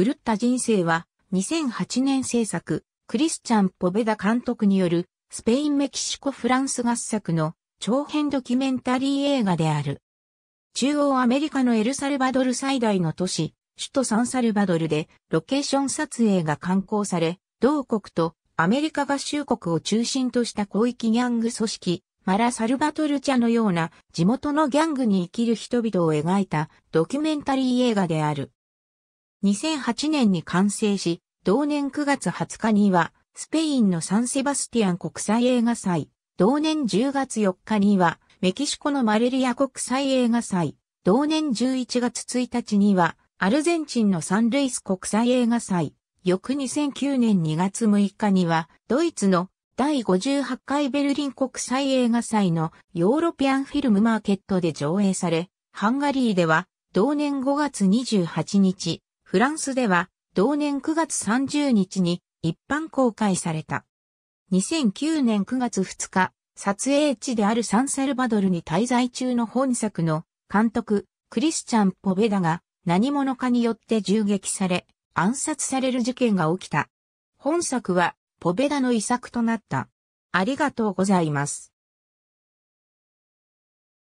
狂った人生は、2008年制作、クリスチャン・ポベダ監督による、スペイン・メキシコ・フランス合作の長編ドキュメンタリー映画である。中央アメリカのエルサルバドル最大の都市、首都サンサルバドルでロケーション撮影が刊行され、同国とアメリカ合衆国を中心とした広域ギャング組織、マラ・サルバトルチャのような地元のギャングに生きる人々を描いたドキュメンタリー映画である。2008年に完成し、同年9月20日には、スペインのサンセバスティアン国際映画祭、同年10月4日には、メキシコのマレリア国際映画祭、同年11月1日には、アルゼンチンのサンルイス国際映画祭、翌2009年2月6日には、ドイツの第58回ベルリン国際映画祭のヨーロピアンフィルムマーケットで上映され、ハンガリーでは同年5月28日、フランスでは同年9月30日に一般公開された。2009年9月2日、撮影地であるサンサルバドルに滞在中の本作の監督、クリスチャン・ポベダが何者かによって銃撃され、暗殺される事件が起きた。本作は、ポベダの遺作となった。ありがとうございます。